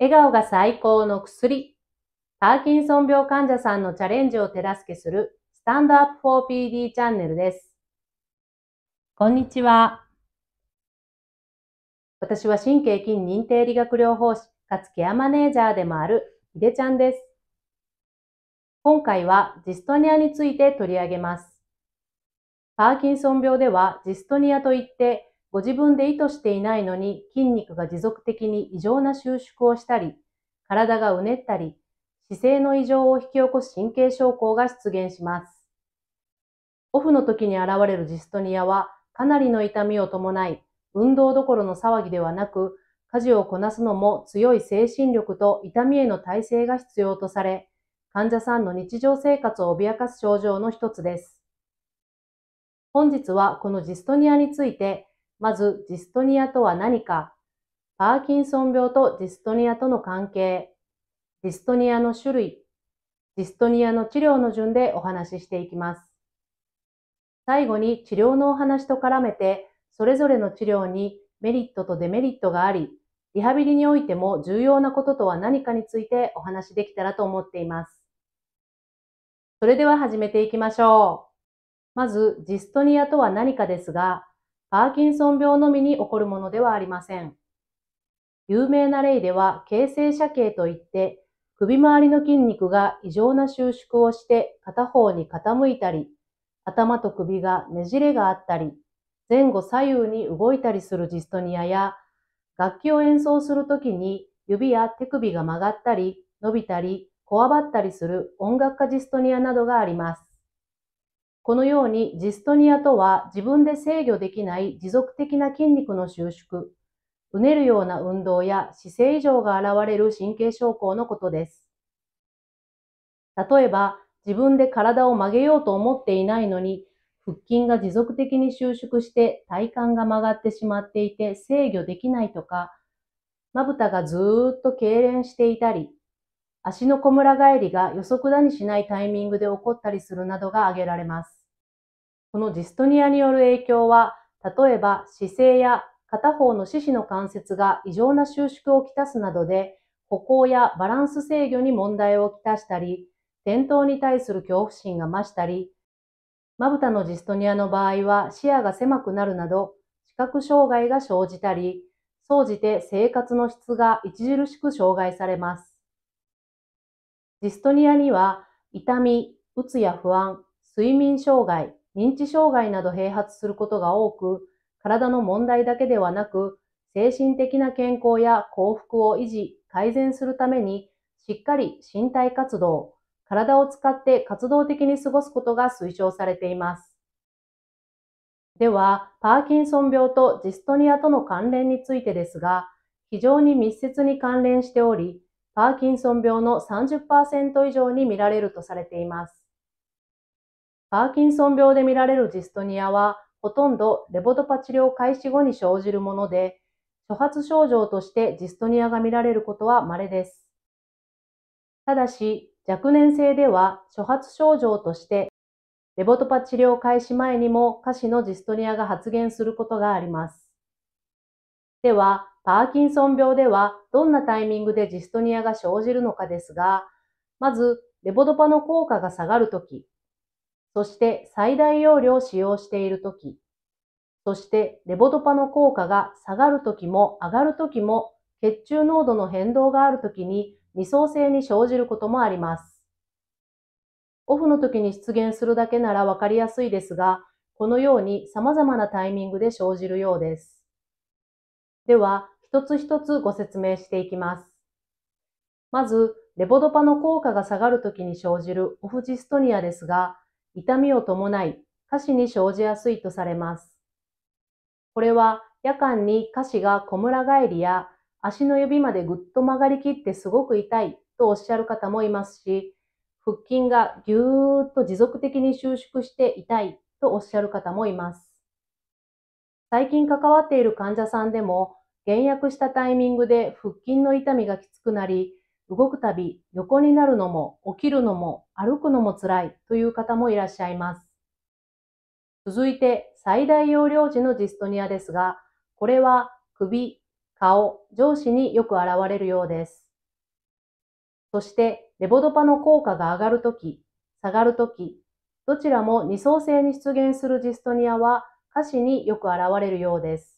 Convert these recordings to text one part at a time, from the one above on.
笑顔が最高の薬。パーキンソン病患者さんのチャレンジを手助けするスタンドアップ 4PD チャンネルです。こんにちは。私は神経筋認定理学療法士、かつケアマネージャーでもあるひでちゃんです。今回はジストニアについて取り上げます。パーキンソン病ではジストニアといってご自分で意図していないのに筋肉が持続的に異常な収縮をしたり、体がうねったり、姿勢の異常を引き起こす神経症候が出現します。オフの時に現れるジストニアはかなりの痛みを伴い、運動どころの騒ぎではなく、家事をこなすのも強い精神力と痛みへの耐性が必要とされ、患者さんの日常生活を脅かす症状の一つです。本日はこのジストニアについて、まず、ジストニアとは何か、パーキンソン病とジストニアとの関係、ジストニアの種類、ジストニアの治療の順でお話ししていきます。最後に治療のお話と絡めて、それぞれの治療にメリットとデメリットがあり、リハビリにおいても重要なこととは何かについてお話しできたらと思っています。それでは始めていきましょう。まず、ジストニアとは何かですが、パーキンソン病のみに起こるものではありません。有名な例では、形成射形といって、首周りの筋肉が異常な収縮をして片方に傾いたり、頭と首がねじれがあったり、前後左右に動いたりするジストニアや、楽器を演奏するときに指や手首が曲がったり、伸びたり、こわばったりする音楽家ジストニアなどがあります。このようにジストニアとは自分で制御できない持続的な筋肉の収縮、うねるような運動や姿勢異常が現れる神経症候のことです。例えば、自分で体を曲げようと思っていないのに、腹筋が持続的に収縮して体幹が曲がってしまっていて制御できないとか、まぶたがずーっと痙攣していたり、足のこむら返りが予測だにしないタイミングで起こったりするなどが挙げられます。このジストニアによる影響は、例えば姿勢や片方の四肢の関節が異常な収縮をきたすなどで、歩行やバランス制御に問題をきたしたり、転倒に対する恐怖心が増したり、まぶたのジストニアの場合は視野が狭くなるなど、視覚障害が生じたり、総じて生活の質が著しく障害されます。ジストニアには痛み、うつや不安、睡眠障害、認知障害など併発することが多く、体の問題だけではなく、精神的な健康や幸福を維持、改善するために、しっかり身体活動、体を使って活動的に過ごすことが推奨されています。では、パーキンソン病とジストニアとの関連についてですが、非常に密接に関連しており、パーキンソン病の30%以上に見られるとされています。パーキンソン病で見られるジストニアは、ほとんどレボドパ治療開始後に生じるもので、初発症状としてジストニアが見られることは稀です。ただし、若年性では初発症状として、レボトパ治療開始前にも下肢のジストニアが発現することがあります。では、パーキンソン病ではどんなタイミングでジストニアが生じるのかですが、まず、レボドパの効果が下がるとき、そして最大容量を使用しているとき、そしてレボドパの効果が下がるときも上がるときも血中濃度の変動があるときに二層性に生じることもあります。オフの時に出現するだけならわかりやすいですが、このように様々なタイミングで生じるようです。では、一つ一つご説明していきます。まず、レボドパの効果が下がるときに生じるオフジストニアですが、痛みを伴い、下肢に生じやすいとされます。これは夜間に下肢がこむら返りや足の指までぐっと曲がりきってすごく痛いとおっしゃる方もいますし、腹筋がぎゅーっと持続的に収縮して痛いとおっしゃる方もいます。最近関わっている患者さんでも減薬したタイミングで腹筋の痛みがきつくなり、動くたび横になるのも起きるのも歩くのも辛いという方もいらっしゃいます。続いて最大容量時のジストニアですが、これは首、顔、上司によく現れるようです。そしてレボドパの効果が上がるとき、下がるとき、どちらも二層性に出現するジストニアは下肢によく現れるようです。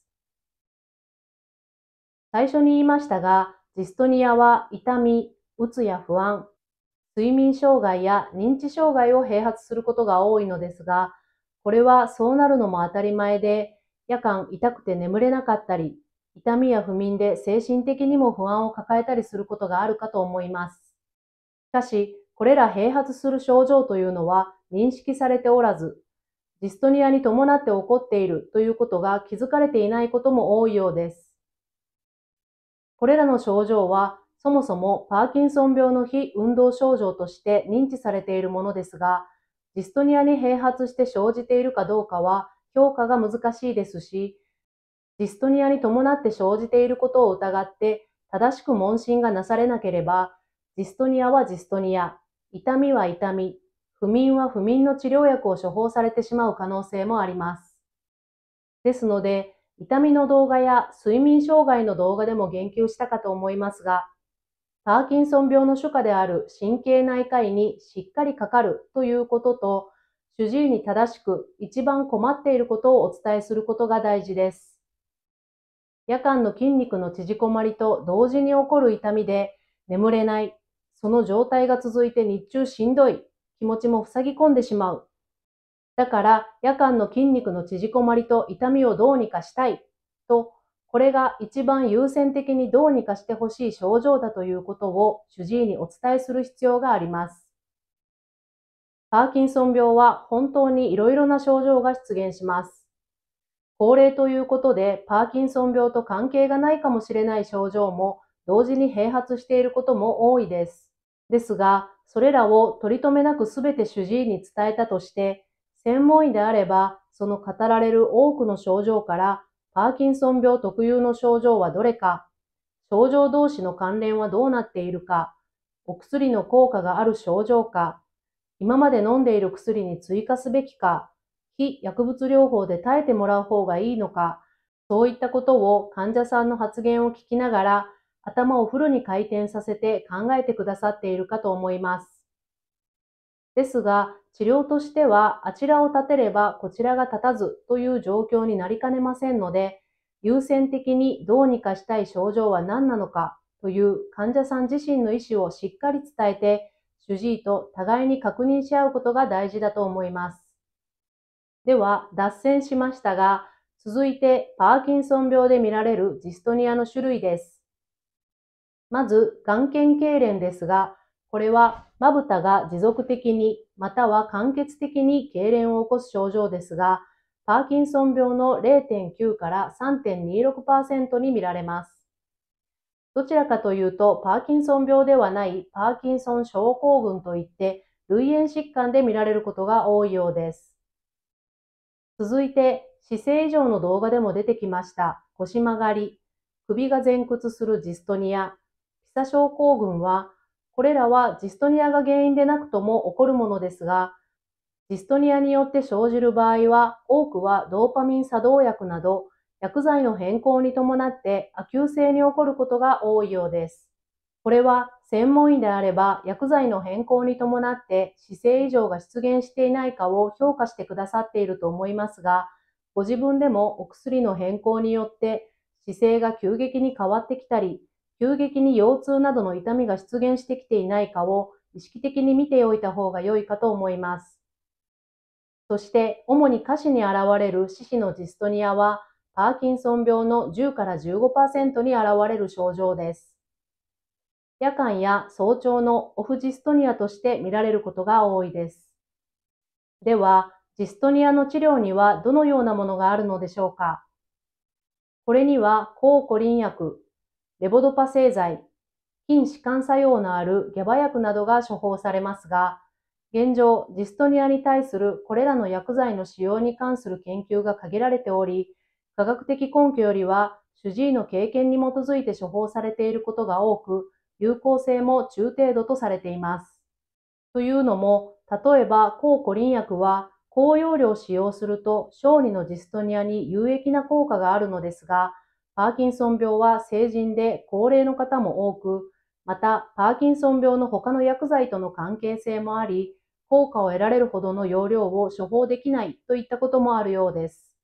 最初に言いましたが、ジストニアは痛み、うつや不安、睡眠障害や認知障害を併発することが多いのですが、これはそうなるのも当たり前で、夜間痛くて眠れなかったり、痛みや不眠で精神的にも不安を抱えたりすることがあるかと思います。しかし、これら併発する症状というのは認識されておらず、ジストニアに伴って起こっているということが気づかれていないことも多いようです。これらの症状は、そもそもパーキンソン病の非運動症状として認知されているものですが、ジストニアに併発して生じているかどうかは評価が難しいですし、ジストニアに伴って生じていることを疑って正しく問診がなされなければ、ジストニアはジストニア、痛みは痛み、不眠は不眠の治療薬を処方されてしまう可能性もあります。ですので、痛みの動画や睡眠障害の動画でも言及したかと思いますが、パーキンソン病の主科である神経内科医にしっかりかかるということと、主治医に正しく一番困っていることをお伝えすることが大事です。夜間の筋肉の縮こまりと同時に起こる痛みで眠れない、その状態が続いて日中しんどい、気持ちも塞ぎ込んでしまうだから夜間の筋肉の縮こまりと痛みをどうにかしたいと、これが一番優先的にどうにかしてほしい症状だということを主治医にお伝えする必要があります。パーキンソン病は本当にいろいろな症状が出現します。高齢ということでパーキンソン病と関係がないかもしれない症状も同時に併発していることも多いです。ですが、それらを取り留めなくすべて主治医に伝えたとして、専門医であれば、その語られる多くの症状から、パーキンソン病特有の症状はどれか、症状同士の関連はどうなっているか、お薬の効果がある症状か、今まで飲んでいる薬に追加すべきか、非薬物療法で耐えてもらう方がいいのか、そういったことを患者さんの発言を聞きながら、頭をフルに回転させて考えてくださっているかと思います。ですが、治療としてはあちらを立てればこちらが立たずという状況になりかねませんので、優先的にどうにかしたい症状は何なのかという患者さん自身の意思をしっかり伝えて、主治医と互いに確認し合うことが大事だと思います。では、脱線しましたが、続いてパーキンソン病で見られるジストニアの種類です。まず、眼瞼痙攣ですが、これはまぶたが持続的にまたは間欠的に痙攣を起こす症状ですが、パーキンソン病の0.9から3.26%に見られます。どちらかというと、パーキンソン病ではないパーキンソン症候群といって、類炎疾患で見られることが多いようです。続いて、姿勢以上の動画でも出てきました腰曲がり、首が前屈するジストニア、ピサ症候群はこれらはジストニアが原因でなくとも起こるものですが、ジストニアによって生じる場合は、多くはドーパミン作動薬など、薬剤の変更に伴って亜急性に起こることが多いようです。これは専門医であれば薬剤の変更に伴って姿勢異常が出現していないかを評価してくださっていると思いますが、ご自分でもお薬の変更によって姿勢が急激に変わってきたり、急激に腰痛などの痛みが出現してきていないかを意識的に見ておいた方が良いかと思います。そして、主に下肢に現れる四肢のジストニアは、パーキンソン病の10から15%に現れる症状です。夜間や早朝のオフジストニアとして見られることが多いです。では、ジストニアの治療にはどのようなものがあるのでしょうかこれには、抗コリン薬、レボドパ製剤、筋弛緩作用のある下馬薬などが処方されますが、現状、ジストニアに対するこれらの薬剤の使用に関する研究が限られており、科学的根拠よりは主治医の経験に基づいて処方されていることが多く、有効性も中程度とされています。というのも、例えば抗コリン薬は高容量使用すると小児のジストニアに有益な効果があるのですが、パーキンソン病は成人で高齢の方も多く、また、パーキンソン病の他の薬剤との関係性もあり、効果を得られるほどの容量を処方できないといったこともあるようです。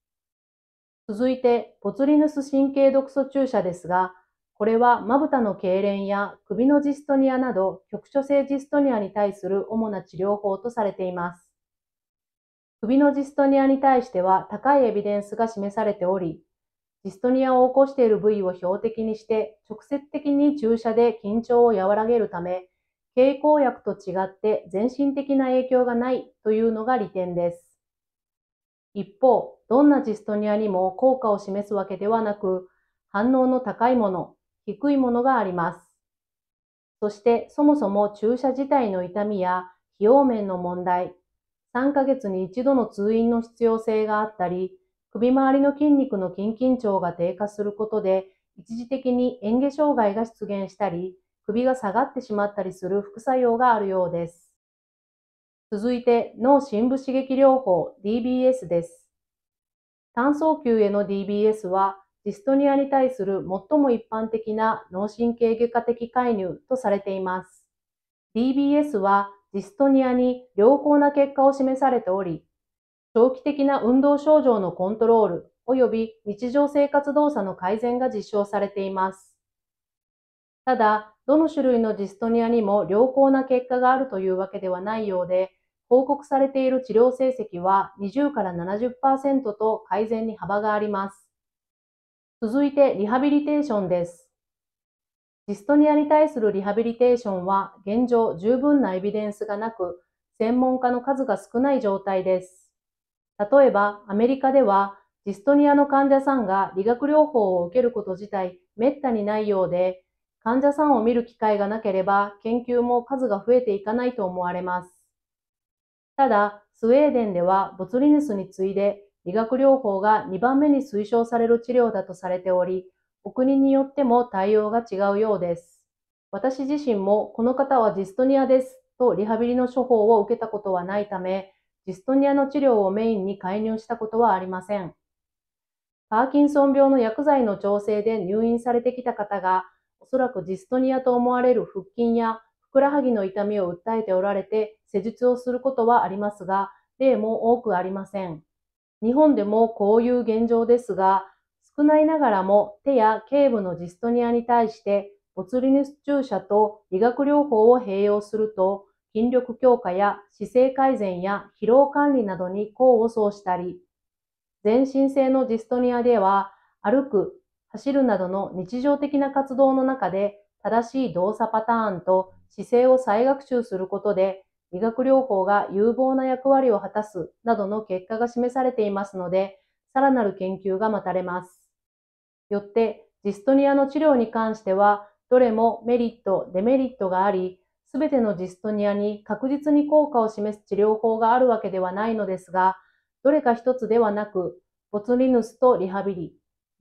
続いて、ポツリヌス神経毒素注射ですが、これはまぶたの痙攣や首のジストニアなど局所性ジストニアに対する主な治療法とされています。首のジストニアに対しては高いエビデンスが示されており、ジストニアを起こしている部位を標的にして、直接的に注射で緊張を和らげるため、経口薬と違って全身的な影響がないというのが利点です。一方、どんなジストニアにも効果を示すわけではなく、反応の高いもの、低いものがあります。そしてそもそも注射自体の痛みや費用面の問題、3ヶ月に一度の通院の必要性があったり、首周りの筋肉の筋緊張が低下することで、一時的に嚥下障害が出現したり、首が下がってしまったりする副作用があるようです。続いて、脳深部刺激療法 DBS です。単層球への DBS は、ジストニアに対する最も一般的な脳神経外科的介入とされています。DBS はジストニアに良好な結果を示されており、長期的な運動症状のコントロール及び日常生活動作の改善が実証されています。ただ、どの種類のジストニアにも良好な結果があるというわけではないようで、報告されている治療成績は20から70%と改善に幅があります。続いてリハビリテーションです。ジストニアに対するリハビリテーションは現状十分なエビデンスがなく、専門家の数が少ない状態です。例えば、アメリカでは、ジストニアの患者さんが理学療法を受けること自体、めったにないようで、患者さんを見る機会がなければ、研究も数が増えていかないと思われます。ただ、スウェーデンでは、ボツリヌスに次いで、理学療法が2番目に推奨される治療だとされており、お国によっても対応が違うようです。私自身もこの方はジストニアですとリハビリの処方を受けたことはないため、ジストニアの治療をメインに介入したことはありません。パーキンソン病の薬剤の調整で入院されてきた方が、おそらくジストニアと思われる腹筋やふくらはぎの痛みを訴えておられて、施術をすることはありますが、例も多くありません。日本でもこういう現状ですが、少ないながらも手や頸部のジストニアに対してボツリヌス注射と理学療法を併用すると筋力強化や姿勢改善や疲労管理などに功を奏したり、全身性のディストニアでは、歩く、走るなどの日常的な活動の中で正しい動作パターンと姿勢を再学習することで、理学療法が有望な役割を果たすなどの結果が示されていますので、さらなる研究が待たれます。よって、ディストニアの治療に関しては、どれもメリット、デメリットがあり、すべてのジストニアに確実に効果を示す治療法があるわけではないのですが、どれか一つではなく、ボツリヌスとリハビリ、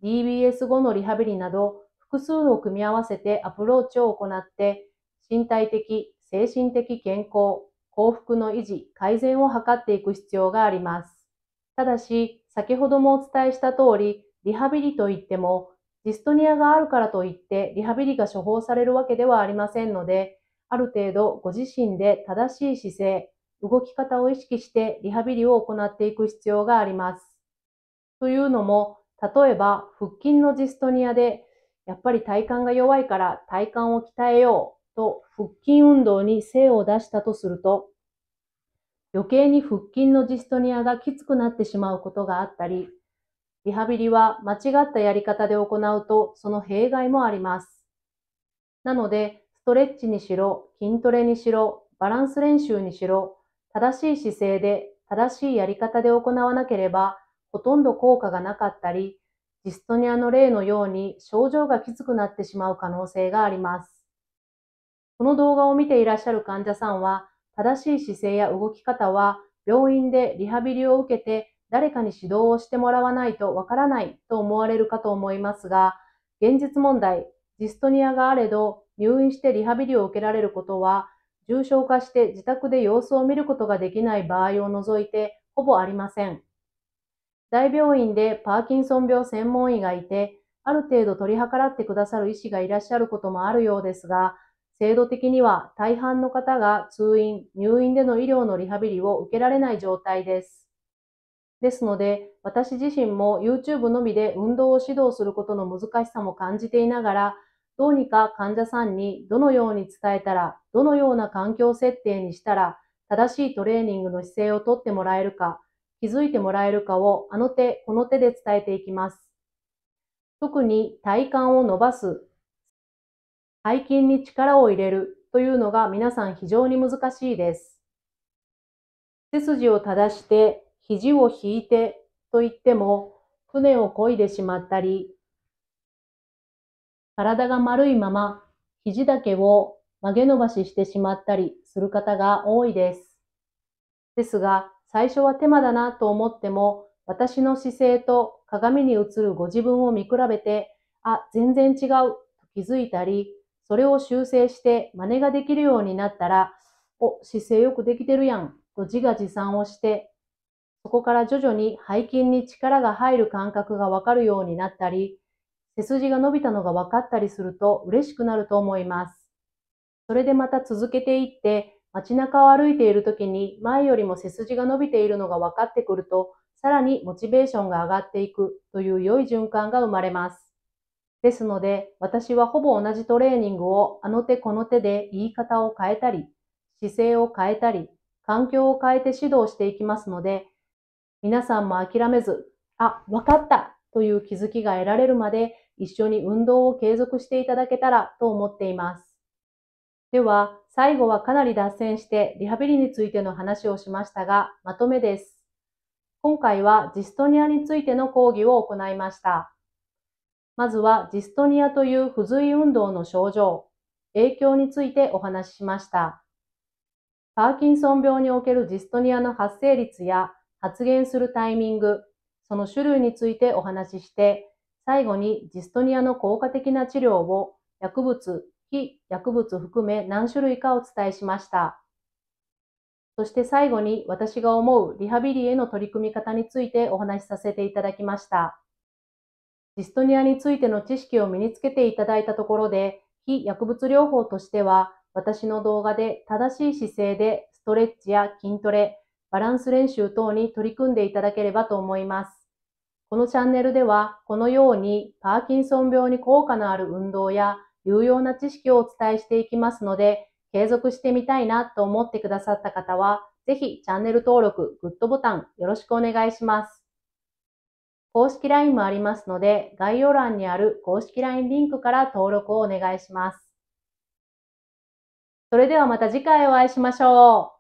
DBS 後のリハビリなど、複数の組み合わせてアプローチを行って、身体的、精神的健康、幸福の維持、改善を図っていく必要があります。ただし、先ほどもお伝えした通り、リハビリといっても、ジストニアがあるからといってリハビリが処方されるわけではありませんので、ある程度ご自身で正しい姿勢、動き方を意識してリハビリを行っていく必要があります。というのも、例えば腹筋のジストニアで、やっぱり体幹が弱いから体幹を鍛えようと腹筋運動に精を出したとすると、余計に腹筋のジストニアがきつくなってしまうことがあったり、リハビリは間違ったやり方で行うとその弊害もあります。なので、ストレッチにしろ、筋トレにしろ、バランス練習にしろ、正しい姿勢で正しいやり方で行わなければ、ほとんど効果がなかったり、ジストニアの例のように症状がきつくなってしまう可能性があります。この動画を見ていらっしゃる患者さんは、正しい姿勢や動き方は病院でリハビリを受けて誰かに指導をしてもらわないとわからないと思われるかと思いますが、現実問題、ジストニアがあれど、入院してリハビリを受けられることは、重症化して自宅で様子を見ることができない場合を除いてほぼありません。大病院でパーキンソン病専門医がいて、ある程度取り計らってくださる医師がいらっしゃることもあるようですが、制度的には大半の方が通院、入院での医療のリハビリを受けられない状態です。ですので、私自身も YouTube のみで運動を指導することの難しさも感じていながら、どうにか患者さんにどのように伝えたら、どのような環境設定にしたら、正しいトレーニングの姿勢をとってもらえるか、気づいてもらえるかをあの手この手で伝えていきます。特に体幹を伸ばす、背筋に力を入れるというのが皆さん非常に難しいです。背筋を正して、肘を引いてと言っても、船を漕いでしまったり、体が丸いまま肘だけを曲げ伸ばししてしまったりする方が多いです。ですが、最初は手間だなと思っても、私の姿勢と鏡に映るご自分を見比べて、あ、全然違うと気づいたり、それを修正して真似ができるようになったら、お、姿勢よくできてるやんと自画自賛をして、そこから徐々に背筋に力が入る感覚がわかるようになったり、背筋が伸びたのが分かったりすると嬉しくなると思います。それでまた続けていって、街中を歩いている時に前よりも背筋が伸びているのが分かってくると、さらにモチベーションが上がっていくという良い循環が生まれます。ですので、私はほぼ同じトレーニングをあの手この手で言い方を変えたり、姿勢を変えたり、環境を変えて指導していきますので、皆さんも諦めず、あ、分かったという気づきが得られるまで一緒に運動を継続していただけたらと思っています。では、最後はかなり脱線してリハビリについての話をしましたが、まとめです。今回はジストニアについての講義を行いました。まずはジストニアという不随運動の症状、影響についてお話ししました。パーキンソン病におけるジストニアの発生率や発言するタイミング、その種類についてお話しして、最後にジストニアの効果的な治療を薬物、非薬物含め何種類かお伝えしました。そして最後に私が思うリハビリへの取り組み方についてお話しさせていただきました。ジストニアについての知識を身につけていただいたところで、非薬物療法としては、私の動画で正しい姿勢でストレッチや筋トレ、バランス練習等に取り組んでいただければと思います。このチャンネルでは、このようにパーキンソン病に効果のある運動や有用な知識をお伝えしていきますので、継続してみたいなと思ってくださった方は、ぜひチャンネル登録、グッドボタンよろしくお願いします。公式 LINE もありますので、概要欄にある公式 LINE リンクから登録をお願いします。それではまた次回お会いしましょう。